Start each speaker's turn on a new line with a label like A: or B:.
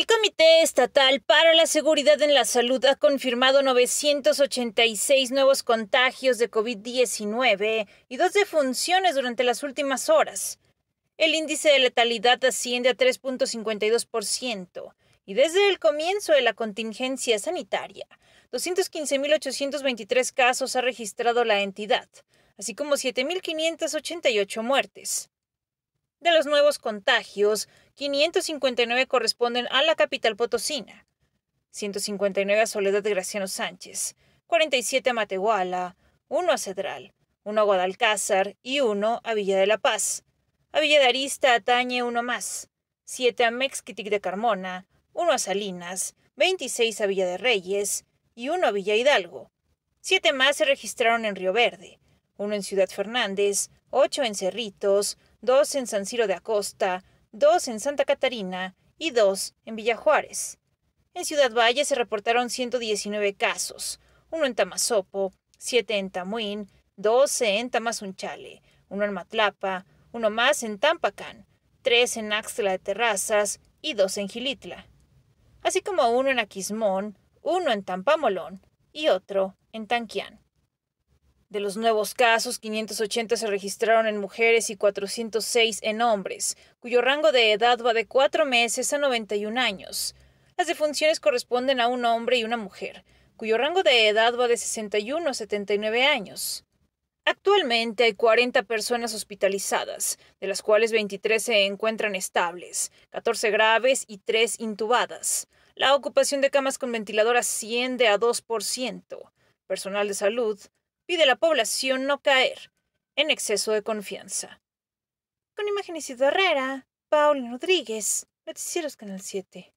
A: El Comité Estatal para la Seguridad en la Salud ha confirmado 986 nuevos contagios de COVID-19 y dos defunciones durante las últimas horas. El índice de letalidad asciende a 3.52% y desde el comienzo de la contingencia sanitaria, 215.823 casos ha registrado la entidad, así como 7.588 muertes. De los nuevos contagios, 559 corresponden a la capital potosina, 159 a Soledad de Graciano Sánchez, 47 a Matehuala, 1 a Cedral, 1 a Guadalcázar y 1 a Villa de la Paz. A Villa de Arista atañe uno más, 7 a Mexquitic de Carmona, 1 a Salinas, 26 a Villa de Reyes y 1 a Villa Hidalgo. 7 más se registraron en Río Verde, 1 en Ciudad Fernández, 8 en Cerritos, 2 en San Ciro de Acosta, dos en Santa Catarina y dos en Villa Juárez. En Ciudad Valle se reportaron 119 casos, uno en Tamasopo, siete en Tamuín, doce en Tamazunchale, uno en Matlapa, uno más en Tampacán, tres en Axtla de Terrazas y dos en Gilitla, así como uno en Aquismón, uno en Tampamolón y otro en Tanquián. De los nuevos casos, 580 se registraron en mujeres y 406 en hombres, cuyo rango de edad va de 4 meses a 91 años. Las defunciones corresponden a un hombre y una mujer, cuyo rango de edad va de 61 a 79 años. Actualmente hay 40 personas hospitalizadas, de las cuales 23 se encuentran estables, 14 graves y 3 intubadas. La ocupación de camas con ventilador asciende a 2%. Personal de salud pide a la población no caer en exceso de confianza. Con imágenes y Herrera, Paulina Rodríguez, Noticieros Canal 7.